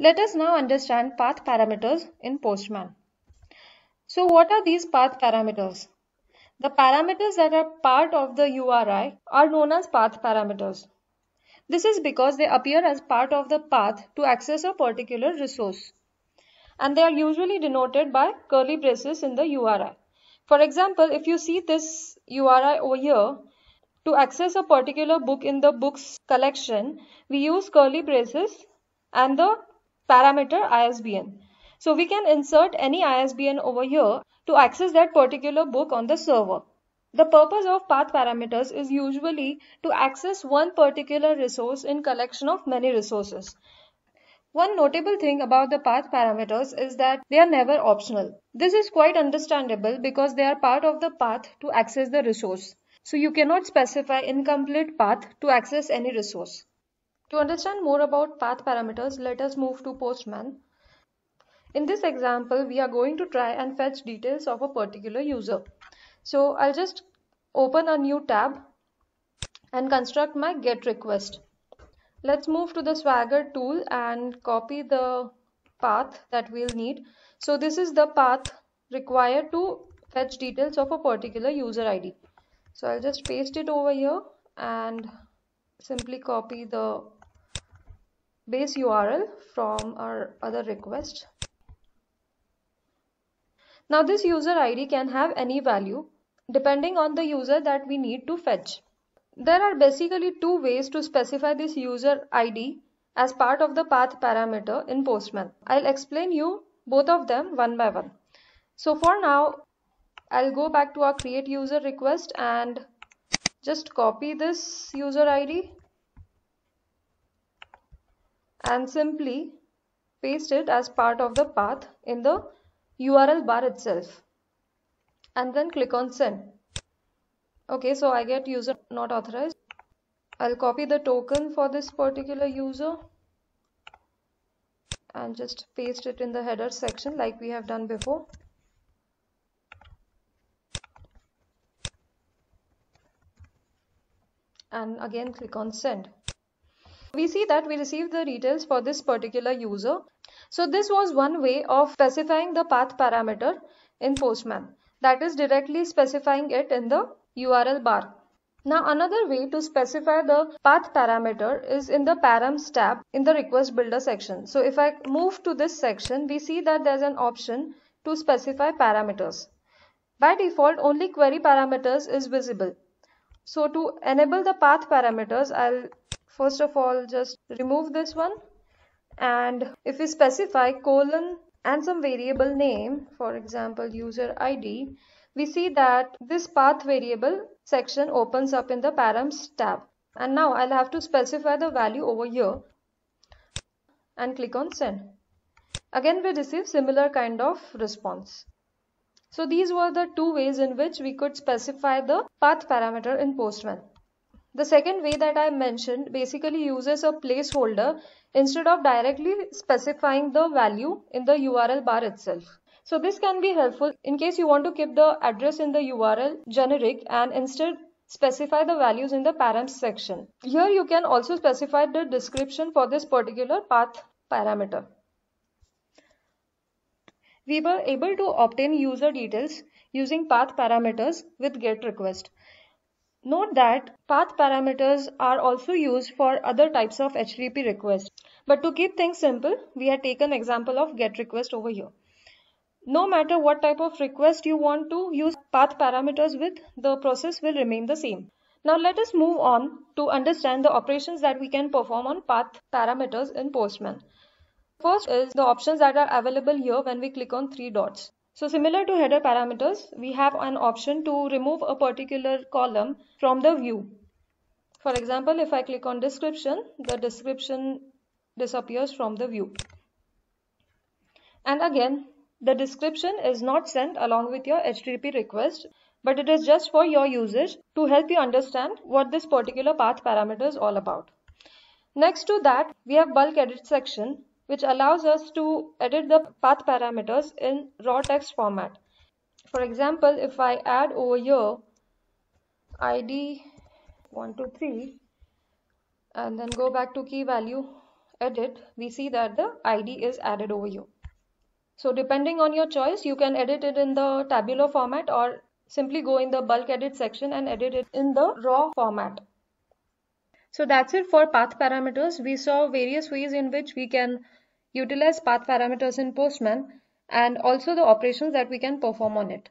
Let us now understand path parameters in Postman. So what are these path parameters? The parameters that are part of the URI are known as path parameters. This is because they appear as part of the path to access a particular resource. And they are usually denoted by curly braces in the URI. For example, if you see this URI over here, to access a particular book in the books collection, we use curly braces and the parameter ISBN. So we can insert any ISBN over here to access that particular book on the server. The purpose of path parameters is usually to access one particular resource in collection of many resources. One notable thing about the path parameters is that they are never optional. This is quite understandable because they are part of the path to access the resource. So you cannot specify incomplete path to access any resource. To understand more about path parameters, let us move to Postman. In this example, we are going to try and fetch details of a particular user. So I'll just open a new tab and construct my get request. Let's move to the Swagger tool and copy the path that we'll need. So this is the path required to fetch details of a particular user ID. So I'll just paste it over here and simply copy the base URL from our other request. Now this user ID can have any value depending on the user that we need to fetch. There are basically two ways to specify this user ID as part of the path parameter in Postman. I'll explain you both of them one by one. So for now, I'll go back to our create user request and just copy this user ID and simply paste it as part of the path in the URL bar itself and then click on send. Okay, so I get user not authorized. I'll copy the token for this particular user and just paste it in the header section like we have done before. And again click on send we see that we receive the details for this particular user. So this was one way of specifying the path parameter in Postman that is directly specifying it in the URL bar. Now another way to specify the path parameter is in the params tab in the request builder section. So if I move to this section, we see that there's an option to specify parameters. By default, only query parameters is visible. So to enable the path parameters, I'll first of all just remove this one and if we specify colon and some variable name for example user id we see that this path variable section opens up in the params tab and now I'll have to specify the value over here and click on send again we receive similar kind of response so these were the two ways in which we could specify the path parameter in Postman the second way that I mentioned basically uses a placeholder instead of directly specifying the value in the URL bar itself. So this can be helpful in case you want to keep the address in the URL generic and instead specify the values in the params section. Here you can also specify the description for this particular path parameter. We were able to obtain user details using path parameters with get request. Note that path parameters are also used for other types of HTTP requests. But to keep things simple, we have taken example of get request over here. No matter what type of request you want to use path parameters with, the process will remain the same. Now let us move on to understand the operations that we can perform on path parameters in Postman. First is the options that are available here when we click on three dots. So similar to header parameters, we have an option to remove a particular column from the view. For example, if I click on description, the description disappears from the view. And again, the description is not sent along with your HTTP request, but it is just for your usage to help you understand what this particular path parameter is all about. Next to that, we have bulk edit section which allows us to edit the path parameters in raw text format. For example, if I add over here id 123 and then go back to key value edit, we see that the id is added over here. So depending on your choice, you can edit it in the tabular format or simply go in the bulk edit section and edit it in the raw format. So that's it for path parameters. We saw various ways in which we can utilize path parameters in Postman and also the operations that we can perform on it.